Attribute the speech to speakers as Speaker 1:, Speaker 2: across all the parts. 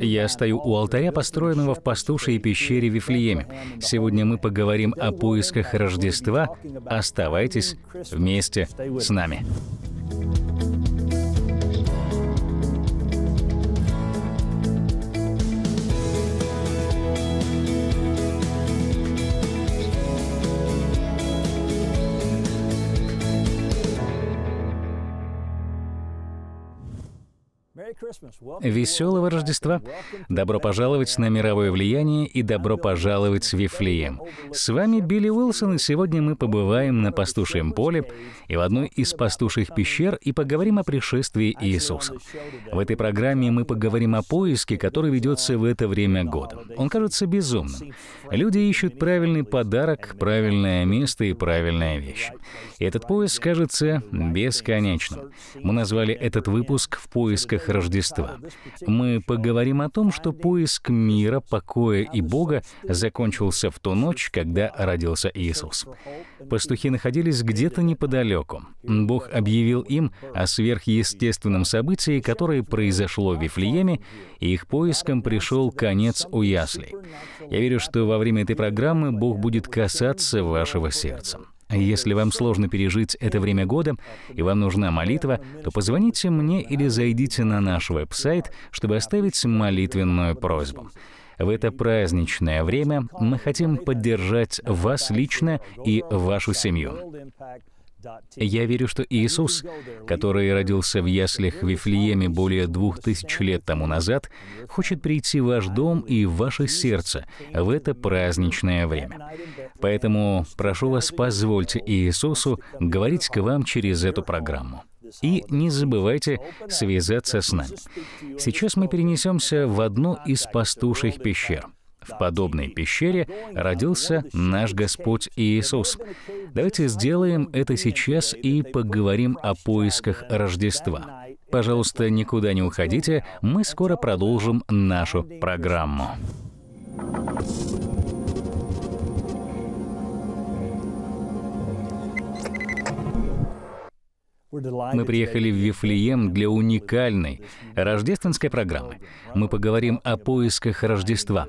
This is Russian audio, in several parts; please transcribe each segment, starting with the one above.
Speaker 1: Я стою у алтаря, построенного в пастушей пещере Вифлееме. Сегодня мы поговорим о поисках Рождества. Оставайтесь вместе с нами. Веселого Рождества! Добро пожаловать на мировое влияние и добро пожаловать в Вифлеем. С вами Билли Уилсон, и сегодня мы побываем на пастушьем поле и в одной из пастушьих пещер и поговорим о пришествии Иисуса. В этой программе мы поговорим о поиске, который ведется в это время года. Он кажется безумным. Люди ищут правильный подарок, правильное место и правильная вещь. И этот поиск кажется бесконечным. Мы назвали этот выпуск «В поисках Рождества» общества. Мы поговорим о том, что поиск мира, покоя и Бога закончился в ту ночь, когда родился Иисус. Пастухи находились где-то неподалеку. Бог объявил им о сверхъестественном событии, которое произошло в Вифлееме, и их поиском пришел конец у яслей. Я верю, что во время этой программы Бог будет касаться вашего сердца если вам сложно пережить это время года и вам нужна молитва, то позвоните мне или зайдите на наш веб-сайт, чтобы оставить молитвенную просьбу. В это праздничное время мы хотим поддержать вас лично и вашу семью. Я верю, что Иисус, который родился в яслях в Вифлееме более двух тысяч лет тому назад, хочет прийти в ваш дом и в ваше сердце в это праздничное время. Поэтому прошу вас, позвольте Иисусу говорить к вам через эту программу. И не забывайте связаться с нами. Сейчас мы перенесемся в одну из пастушьих пещер — в подобной пещере родился наш Господь Иисус. Давайте сделаем это сейчас и поговорим о поисках Рождества. Пожалуйста, никуда не уходите, мы скоро продолжим нашу программу. Мы приехали в Вифлеем для уникальной рождественской программы. Мы поговорим о поисках Рождества.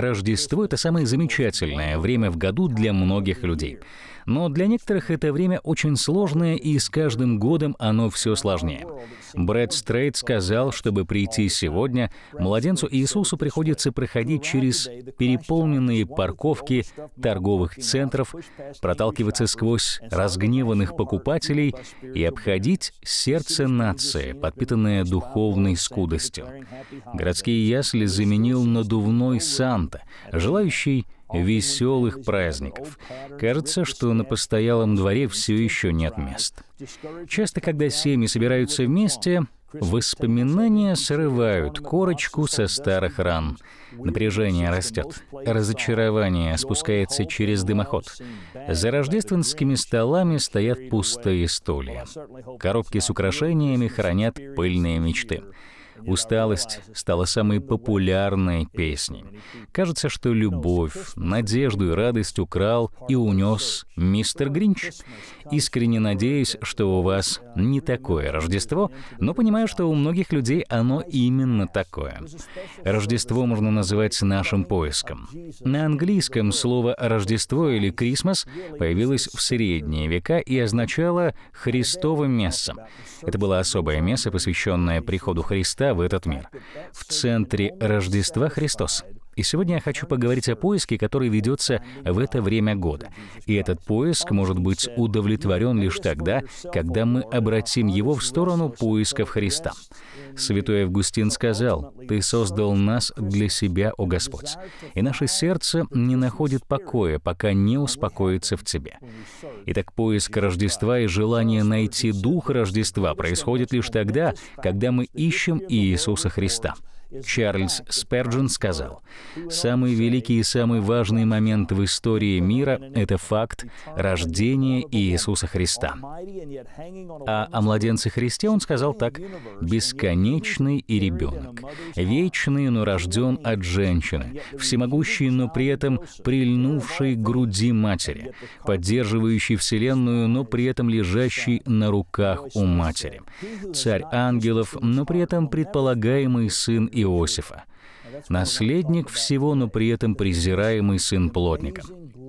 Speaker 1: Рождество — это самое замечательное время в году для многих людей. Но для некоторых это время очень сложное, и с каждым годом оно все сложнее. Брэд Стрейт сказал, чтобы прийти сегодня, младенцу Иисусу приходится проходить через переполненные парковки торговых центров, проталкиваться сквозь разгневанных покупателей и обходить сердце нации, подпитанное духовной скудостью. Городские ясли заменил надувной Санта, желающий веселых праздников. Кажется, что на постоялом дворе все еще нет мест. Часто, когда семьи собираются вместе, Воспоминания срывают корочку со старых ран. Напряжение растет. Разочарование спускается через дымоход. За рождественскими столами стоят пустые стулья. Коробки с украшениями хранят пыльные мечты. Усталость стала самой популярной песней. Кажется, что любовь, надежду и радость украл и унес мистер Гринч. Искренне надеюсь, что у вас не такое Рождество, но понимаю, что у многих людей оно именно такое. Рождество можно называть нашим поиском. На английском слово «Рождество» или «Крисмас» появилось в средние века и означало христовым месса». Это было особое место, посвященное приходу Христа в этот мир. В центре Рождества Христос. И сегодня я хочу поговорить о поиске, который ведется в это время года. И этот поиск может быть удовлетворен лишь тогда, когда мы обратим его в сторону поисков Христа. Святой Августин сказал, «Ты создал нас для себя, о Господь, и наше сердце не находит покоя, пока не успокоится в Тебе». Итак, поиск Рождества и желание найти Дух Рождества происходит лишь тогда, когда мы ищем Иисуса Христа. Чарльз Сперджин сказал, «Самый великий и самый важный момент в истории мира — это факт рождения Иисуса Христа». А о младенце Христе он сказал так, «Бесконечный и ребенок, вечный, но рожден от женщины, всемогущий, но при этом прильнувший к груди матери, поддерживающий Вселенную, но при этом лежащий на руках у матери, царь ангелов, но при этом предполагаемый сын и Иосифа, наследник всего, но при этом презираемый сын плотника.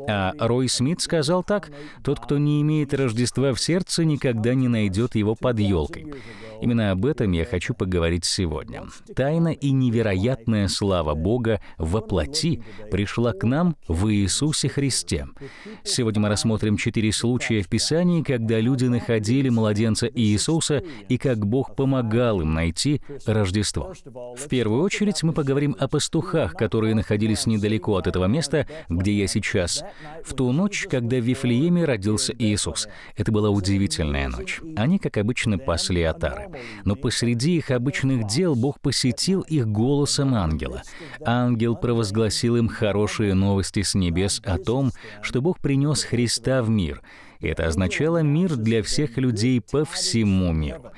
Speaker 1: А Рой Смит сказал так, «Тот, кто не имеет Рождества в сердце, никогда не найдет его под елкой». Именно об этом я хочу поговорить сегодня. Тайна и невероятная слава Бога во плоти пришла к нам в Иисусе Христе. Сегодня мы рассмотрим четыре случая в Писании, когда люди находили младенца Иисуса и как Бог помогал им найти Рождество. В первую очередь мы поговорим о пастухах, которые находились недалеко от этого места, где я сейчас, в ту ночь, когда в Вифлееме родился Иисус. Это была удивительная ночь. Они, как обычно, пасли отары. Но посреди их обычных дел Бог посетил их голосом ангела. Ангел провозгласил им хорошие новости с небес о том, что Бог принес Христа в мир. Это означало мир для всех людей по всему миру.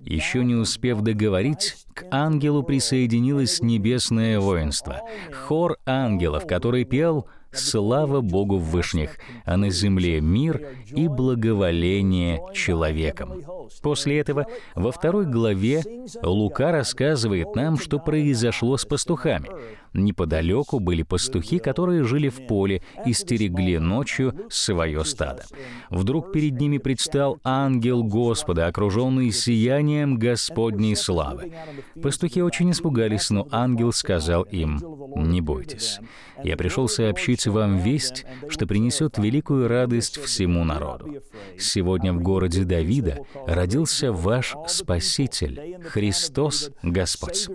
Speaker 1: Еще не успев договорить, к ангелу присоединилось небесное воинство. Хор ангелов, который пел слава Богу в вышних, а на земле мир и благоволение человеком». После этого во второй главе Лука рассказывает нам, что произошло с пастухами. Неподалеку были пастухи, которые жили в поле и стерегли ночью свое стадо. Вдруг перед ними предстал ангел Господа, окруженный сиянием Господней славы. Пастухи очень испугались, но ангел сказал им, «Не бойтесь, я пришел сообщить вам весть, что принесет великую радость всему народу. Сегодня в городе Давида родился ваш Спаситель, Христос Господь.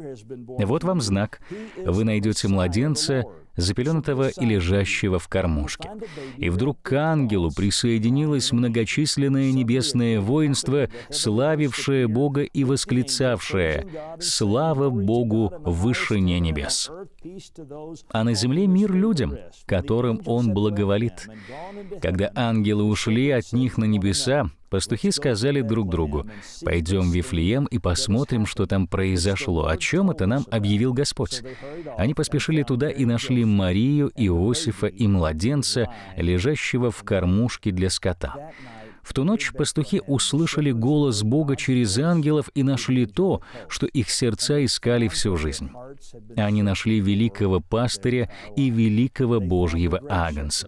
Speaker 1: Вот вам знак. Вы найдете найдете младенца, запеленутого и лежащего в кормушке. И вдруг к ангелу присоединилось многочисленное небесное воинство, славившее Бога и восклицавшее «Слава Богу в вышине небес!» А на земле мир людям, которым Он благоволит. Когда ангелы ушли от них на небеса, Пастухи сказали друг другу, «Пойдем в Вифлеем и посмотрим, что там произошло, о чем это нам объявил Господь». Они поспешили туда и нашли Марию, Иосифа и младенца, лежащего в кормушке для скота. В ту ночь пастухи услышали голос Бога через ангелов и нашли то, что их сердца искали всю жизнь. Они нашли великого пастыря и великого Божьего Агнца.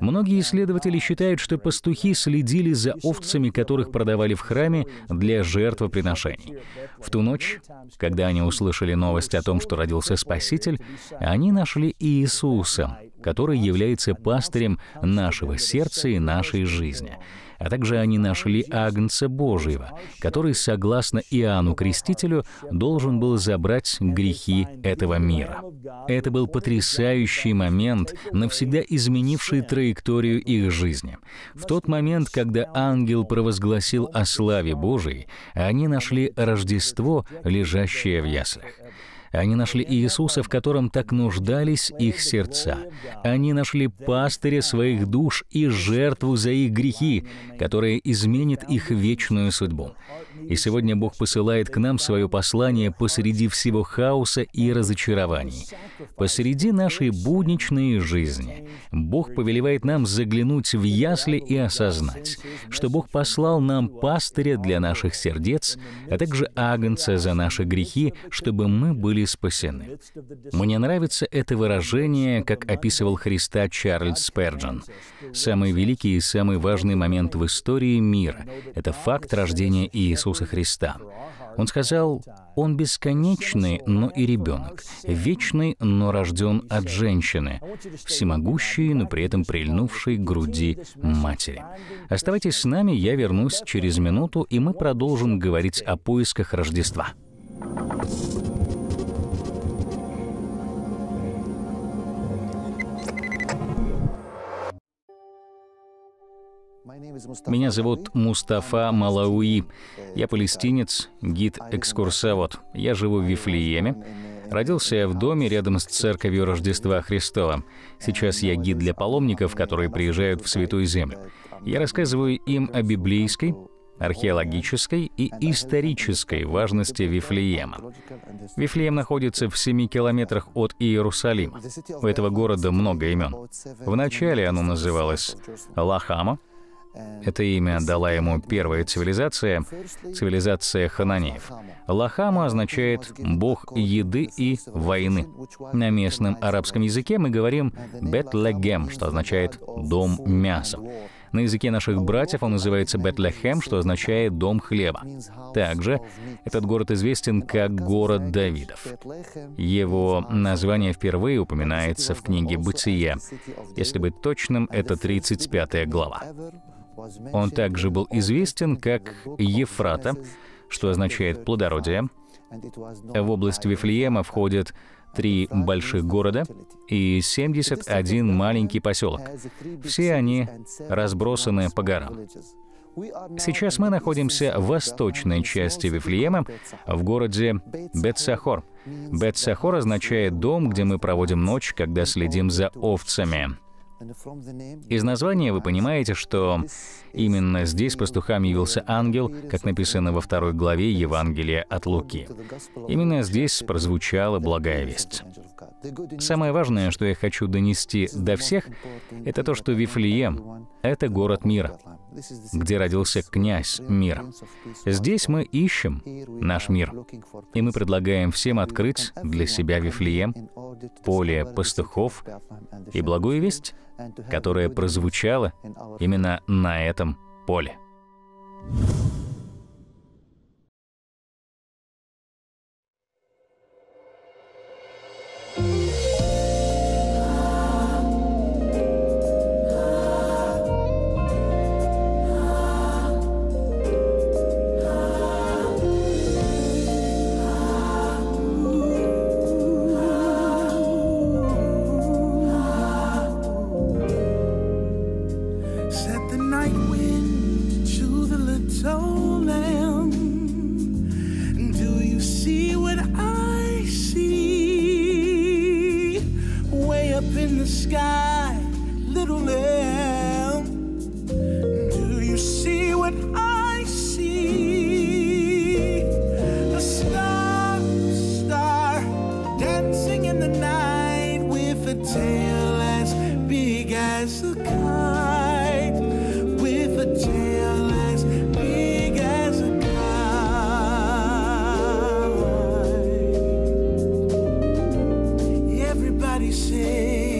Speaker 1: Многие исследователи считают, что пастухи следили за овцами, которых продавали в храме для жертвоприношений. В ту ночь, когда они услышали новость о том, что родился Спаситель, они нашли Иисуса, который является пастырем нашего сердца и нашей жизни а также они нашли Агнца Божьего, который, согласно Иоанну Крестителю, должен был забрать грехи этого мира. Это был потрясающий момент, навсегда изменивший траекторию их жизни. В тот момент, когда ангел провозгласил о славе Божией, они нашли Рождество, лежащее в яслях. Они нашли Иисуса, в котором так нуждались их сердца. Они нашли пастыря своих душ и жертву за их грехи, которая изменит их вечную судьбу. И сегодня Бог посылает к нам свое послание посреди всего хаоса и разочарований. Посреди нашей будничной жизни Бог повелевает нам заглянуть в ясли и осознать, что Бог послал нам пастыря для наших сердец, а также агнца за наши грехи, чтобы мы были спасены. Мне нравится это выражение, как описывал Христа Чарльз Спержен. Самый великий и самый важный момент в истории мира — это факт рождения Иисуса Иисуса Христа. Он сказал, «Он бесконечный, но и ребенок, вечный, но рожден от женщины, всемогущий, но при этом прильнувший к груди матери». Оставайтесь с нами, я вернусь через минуту, и мы продолжим говорить о поисках Рождества. Меня зовут Мустафа Малауи. Я палестинец, гид-экскурсовод. Я живу в Вифлееме. Родился я в доме рядом с церковью Рождества Христова. Сейчас я гид для паломников, которые приезжают в Святую Землю. Я рассказываю им о библейской, археологической и исторической важности Вифлеема. Вифлеем находится в 7 километрах от Иерусалима. У этого города много имен. Вначале оно называлось Лахама, это имя дала ему первая цивилизация, цивилизация хананеев. Лахама означает «бог еды и войны». На местном арабском языке мы говорим «бетлегем», что означает «дом мяса». На языке наших братьев он называется Бетлехем, что означает «дом хлеба». Также этот город известен как город Давидов. Его название впервые упоминается в книге «Бытие». Если быть точным, это 35 глава. Он также был известен как Ефрата, что означает «плодородие».
Speaker 2: В область
Speaker 1: Вифлеема входят три больших города и 71 маленький поселок. Все они разбросаны по горам. Сейчас мы находимся в восточной части Вифлеема, в городе Бетсахор. Бетсахор означает «дом, где мы проводим ночь, когда следим за овцами». Из названия вы понимаете, что именно здесь пастухам явился ангел, как написано во второй главе Евангелия от Луки. Именно здесь прозвучала благая весть. Самое важное, что я хочу донести до всех, это то, что Вифлеем — это город мира, где родился князь мира. Здесь мы ищем наш мир, и мы предлагаем всем открыть для себя Вифлеем, поле пастухов и благую весть — которая прозвучала именно на этом поле.
Speaker 2: somebody say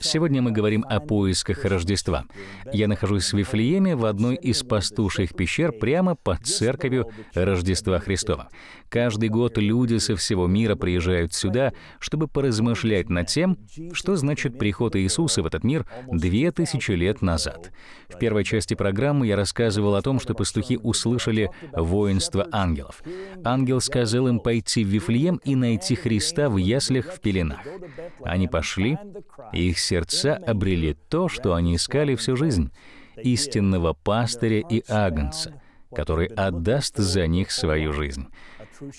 Speaker 1: Сегодня мы говорим о поисках Рождества. Я нахожусь в Вифлееме в одной из пастушьих пещер прямо под церковью Рождества Христова. Каждый год люди со всего мира приезжают сюда, чтобы поразмышлять над тем, что значит приход Иисуса в этот мир две тысячи лет назад. В первой части программы я рассказывал о том, что пастухи услышали воинство ангелов. Ангел сказал им пойти в Вифлеем и найти Христа в яслях в пеленах. Они пошли, и их сердца обрели то, что они искали всю жизнь — истинного пастыря и агнца, который отдаст за них свою жизнь.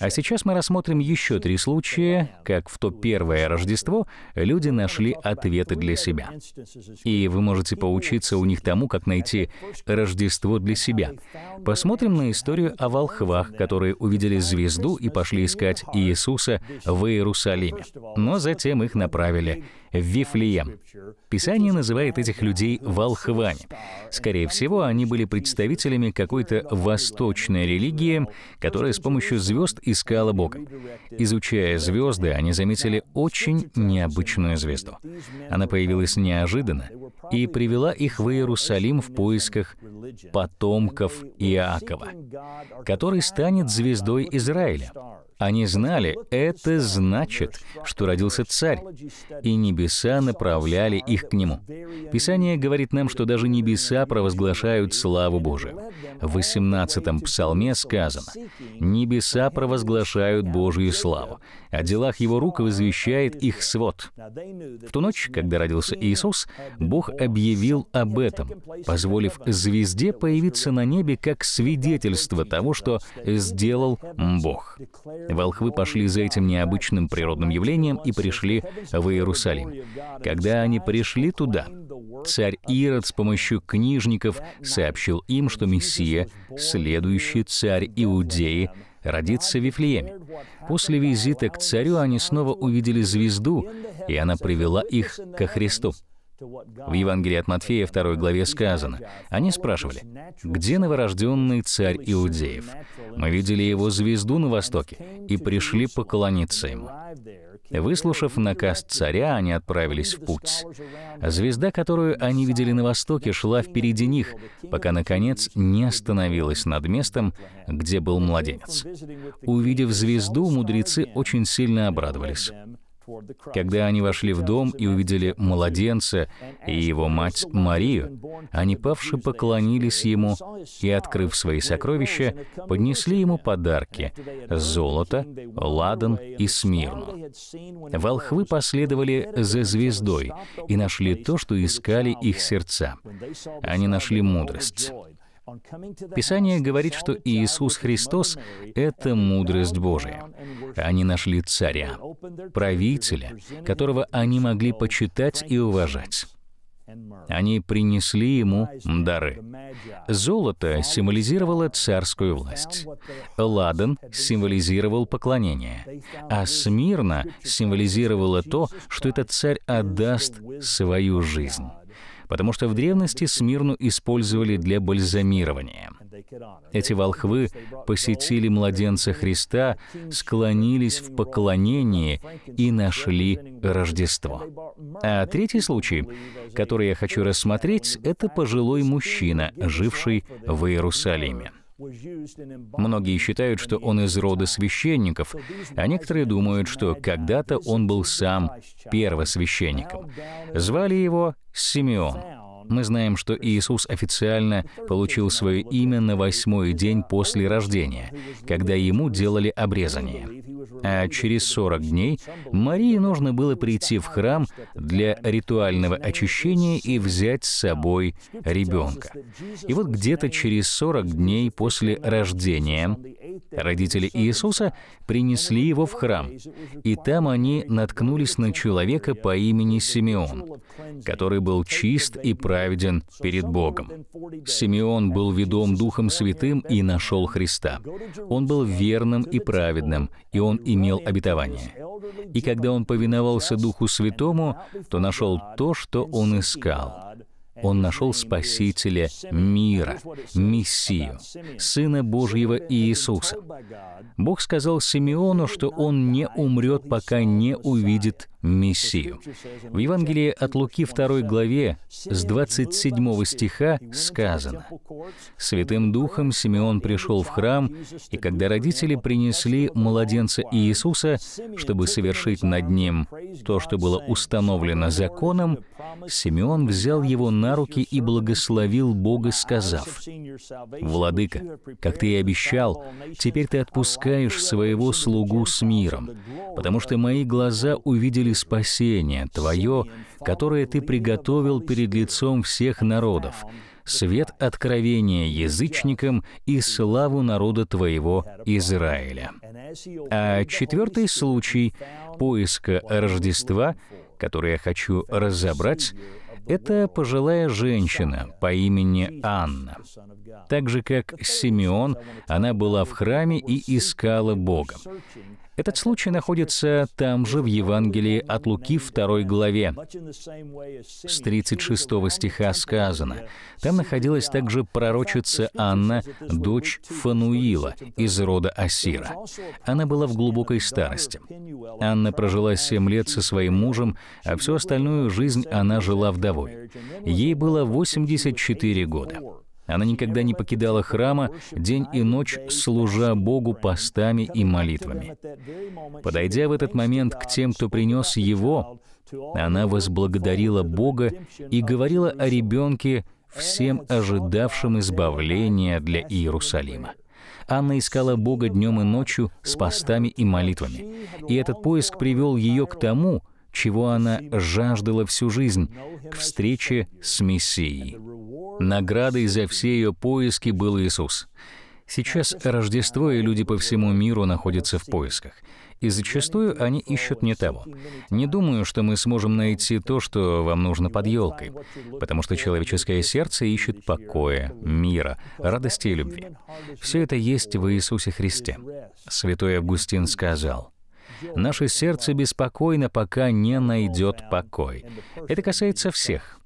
Speaker 1: А сейчас мы рассмотрим еще три случая, как в то первое Рождество люди нашли ответы для себя. И вы можете поучиться у них тому, как найти Рождество для себя. Посмотрим на историю о волхвах, которые увидели звезду и пошли искать Иисуса в Иерусалиме. Но затем их направили в Вифлеем. Писание называет этих людей волхвами. Скорее всего, они были представителями какой-то восточной религии, которая с помощью звезд искала Бога. Изучая звезды, они заметили очень необычную звезду. Она появилась неожиданно и привела их в Иерусалим в поисках потомков Иакова, который станет звездой Израиля. Они знали, это значит, что родился царь, и небеса направляли их к нему. Писание говорит нам, что даже небеса провозглашают славу Божию. В 18-м псалме сказано, «Небеса провозглашают Божию славу, о делах его рук возвещает их свод». В ту ночь, когда родился Иисус, Бог объявил об этом, позволив звезде появиться на небе как свидетельство того, что сделал Бог. Волхвы пошли за этим необычным природным явлением и пришли в Иерусалим. Когда они пришли туда, царь Ирод с помощью книжников сообщил им, что Мессия, следующий царь Иудеи, родится в Вифлееме. После визита к царю они снова увидели звезду, и она привела их ко Христу. В Евангелии от Матфея 2 главе сказано, они спрашивали, «Где новорожденный царь Иудеев? Мы видели его звезду на востоке и пришли поклониться ему». Выслушав наказ царя, они отправились в путь. Звезда, которую они видели на востоке, шла впереди них, пока, наконец, не остановилась над местом, где был младенец. Увидев звезду, мудрецы очень сильно обрадовались. Когда они вошли в дом и увидели младенца и его мать Марию, они павши поклонились ему и, открыв свои сокровища, поднесли ему подарки — золото, ладан и смирну. Волхвы последовали за звездой и нашли то, что искали их сердца. Они нашли мудрость. Писание говорит, что Иисус Христос — это мудрость Божия. Они нашли царя, правителя, которого они могли почитать и уважать. Они принесли ему дары. Золото символизировало царскую власть. Ладан символизировал поклонение. А смирно символизировало то, что этот царь отдаст свою жизнь потому что в древности Смирну использовали для бальзамирования. Эти волхвы посетили младенца Христа, склонились в поклонении и нашли Рождество. А третий случай, который я хочу рассмотреть, это пожилой мужчина, живший в Иерусалиме. Многие считают, что он из рода священников, а некоторые думают, что когда-то он был сам первосвященником. Звали его Симеон. Мы знаем, что Иисус официально получил свое имя на восьмой день после рождения, когда ему делали обрезание. А через 40 дней Марии нужно было прийти в храм для ритуального очищения и взять с собой ребенка. И вот где-то через 40 дней после рождения Родители Иисуса принесли его в храм, и там они наткнулись на человека по имени Симеон, который был чист и праведен перед Богом. Симеон был ведом Духом Святым и нашел Христа. Он был верным и праведным, и он имел обетование. И когда он повиновался Духу Святому, то нашел то, что он искал он нашел Спасителя мира, Мессию, Сына Божьего Иисуса. Бог сказал Симеону, что он не умрет, пока не увидит Мессию. В Евангелии от Луки 2 главе с 27 стиха сказано «Святым Духом Симеон пришел в храм, и когда родители принесли младенца Иисуса, чтобы совершить над ним то, что было установлено законом, Симеон взял его на руки и благословил Бога, сказав, «Владыка, как ты и обещал, теперь ты отпускаешь своего слугу с миром, потому что мои глаза увидели спасение Твое, которое Ты приготовил перед лицом всех народов, свет откровения язычникам и славу народа Твоего Израиля». А четвертый случай поиска Рождества, который я хочу разобрать, это пожилая женщина по имени Анна. Так же, как Симеон, она была в храме и искала Бога. Этот случай находится там же в Евангелии от Луки 2 главе. С 36 стиха сказано, там находилась также пророчица Анна, дочь Фануила из рода Асира. Она была в глубокой старости. Анна прожила 7 лет со своим мужем, а всю остальную жизнь она жила вдовой. Ей было 84 года. Она никогда не покидала храма день и ночь, служа Богу постами и молитвами. Подойдя в этот момент к тем, кто принес его, она возблагодарила Бога и говорила о ребенке, всем ожидавшим избавления для Иерусалима. Анна искала Бога днем и ночью с постами и молитвами, и этот поиск привел ее к тому, чего она жаждала всю жизнь, к встрече с Мессией. Наградой за все ее поиски был Иисус. Сейчас Рождество и люди по всему миру находятся в поисках. И зачастую они ищут не того. Не думаю, что мы сможем найти то, что вам нужно под елкой, потому что человеческое сердце ищет покоя, мира, радости и любви. Все это есть в Иисусе Христе. Святой Августин сказал, «Наше сердце беспокойно, пока не найдет покой». Это касается всех,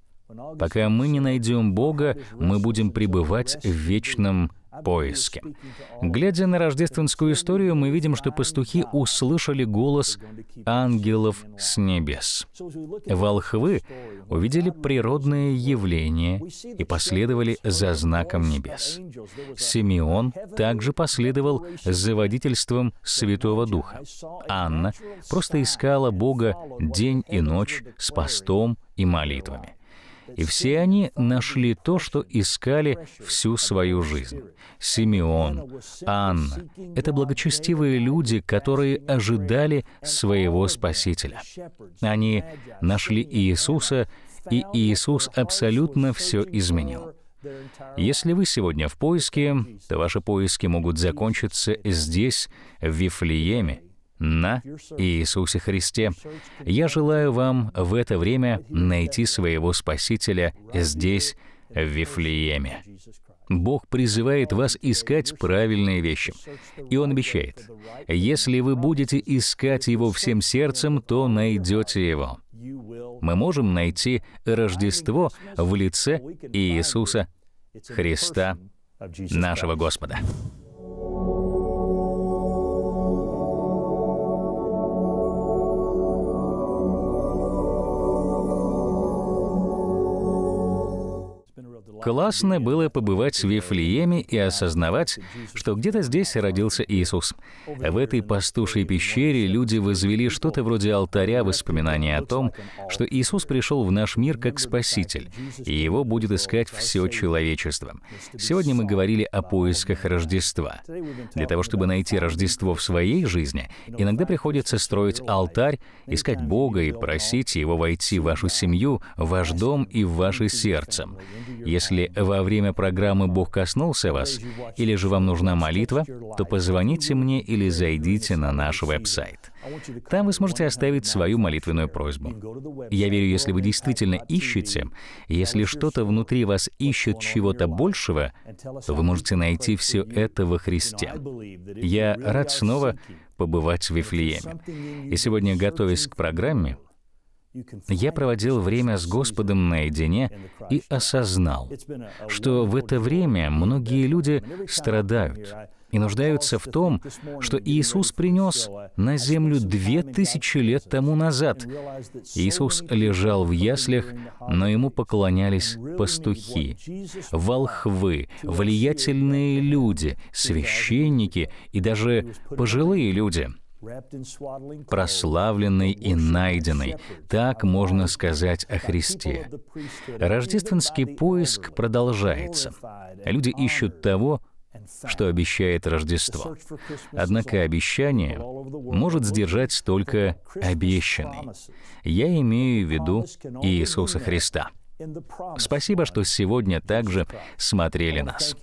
Speaker 1: Пока мы не найдем Бога, мы будем пребывать в вечном поиске. Глядя на рождественскую историю, мы видим, что пастухи услышали голос ангелов с небес. Волхвы увидели природное явление и последовали за знаком небес. Симеон также последовал за водительством Святого Духа. Анна просто искала Бога день и ночь с постом и молитвами. И все они нашли то, что искали всю свою жизнь. Симеон, Анна — это благочестивые люди, которые ожидали своего Спасителя. Они нашли Иисуса, и Иисус абсолютно все изменил. Если вы сегодня в поиске, то ваши поиски могут закончиться здесь, в Вифлееме, на Иисусе Христе. Я желаю вам в это время найти своего Спасителя здесь, в Вифлееме. Бог призывает вас искать правильные вещи. И Он обещает, если вы будете искать Его всем сердцем, то найдете Его. Мы можем найти Рождество в лице Иисуса Христа, нашего Господа. Классно было побывать в Вифлееме и осознавать, что где-то здесь родился Иисус. В этой пастушей пещере люди возвели что-то вроде алтаря воспоминания о том, что Иисус пришел в наш мир как Спаситель, и его будет искать все человечество. Сегодня мы говорили о поисках Рождества. Для того, чтобы найти Рождество в своей жизни, иногда приходится строить алтарь, искать Бога и просить Его войти в вашу семью, в ваш дом и в ваше сердце. Если если во время программы Бог коснулся вас, или же вам нужна молитва, то позвоните мне или зайдите на наш веб-сайт. Там вы сможете оставить свою молитвенную просьбу. Я верю, если вы действительно ищете, если что-то внутри вас ищет чего-то большего, то вы можете найти все это во Христе. Я рад снова побывать в Вифлееме. И сегодня, готовясь к программе, я проводил время с Господом наедине и осознал, что в это время многие люди страдают и нуждаются в том, что Иисус принес на землю две тысячи лет тому назад. Иисус лежал в яслях, но ему поклонялись пастухи, волхвы, влиятельные люди, священники и даже пожилые люди — прославленный и найденный. Так можно сказать о Христе. Рождественский поиск продолжается. Люди ищут того, что обещает Рождество. Однако обещание может сдержать только обещанный. Я имею в виду Иисуса Христа. Спасибо, что сегодня также смотрели нас.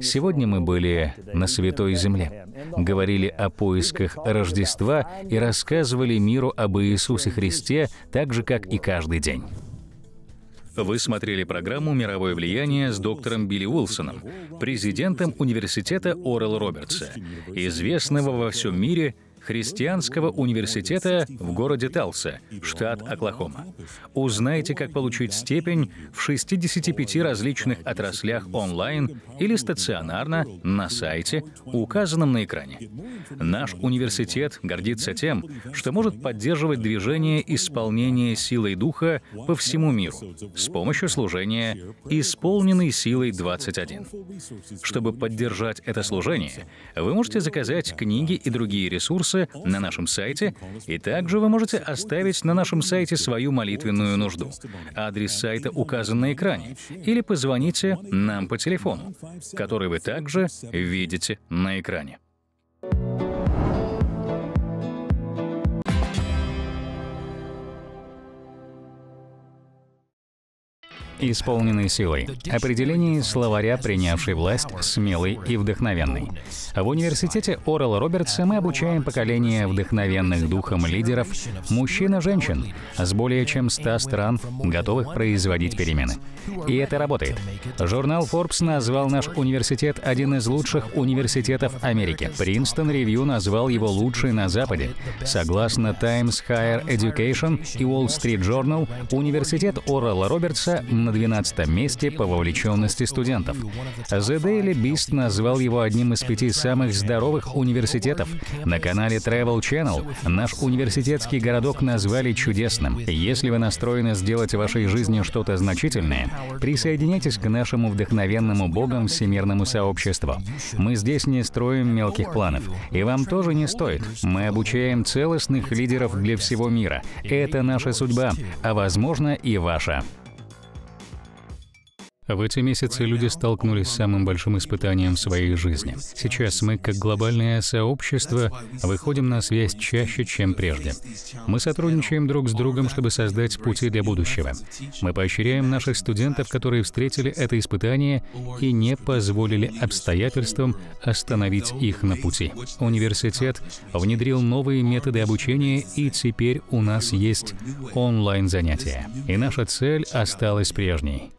Speaker 1: Сегодня мы были на Святой Земле, говорили о поисках Рождества и рассказывали миру об Иисусе Христе так же, как и каждый день. Вы смотрели программу «Мировое влияние» с доктором Билли Уилсоном, президентом университета Орел Робертса, известного во всем мире христианского университета в городе Талса, штат Оклахома. Узнайте, как получить степень в 65 различных отраслях онлайн или стационарно на сайте, указанном на экране. Наш университет гордится тем, что может поддерживать движение исполнения силой духа по всему миру с помощью служения «Исполненный силой 21». Чтобы поддержать это служение, вы можете заказать книги и другие ресурсы ресурсы на нашем сайте, и также вы можете оставить на нашем сайте свою молитвенную нужду. Адрес сайта указан на экране, или позвоните нам по телефону, который вы также видите на экране. исполненный силой. Определение словаря, принявший власть, смелый и вдохновенный. В университете Орел Робертса мы обучаем поколение вдохновенных духом лидеров, мужчин и женщин, с более чем 100 стран, готовых производить перемены. И это работает. Журнал Forbes назвал наш университет один из лучших университетов Америки. Принстон Ревью назвал его лучший на Западе. Согласно Times Higher Education и Wall Street Journal, университет Орел Робертса на 12 месте по вовлеченности студентов. The Daily Beast назвал его одним из пяти самых здоровых университетов. На канале Travel Channel наш университетский городок назвали чудесным. Если вы настроены сделать в вашей жизни что-то значительное, присоединяйтесь к нашему вдохновенному Богом всемирному сообществу. Мы здесь не строим мелких планов, и вам тоже не стоит. Мы обучаем целостных лидеров для всего мира. Это наша судьба, а возможно и ваша. В эти месяцы люди столкнулись с самым большим испытанием в своей жизни. Сейчас мы, как глобальное сообщество, выходим на связь чаще, чем прежде. Мы сотрудничаем друг с другом, чтобы создать пути для будущего. Мы поощряем наших студентов, которые встретили это испытание и не позволили обстоятельствам остановить их на пути. Университет внедрил новые методы обучения, и теперь у нас есть онлайн-занятия. И наша цель осталась прежней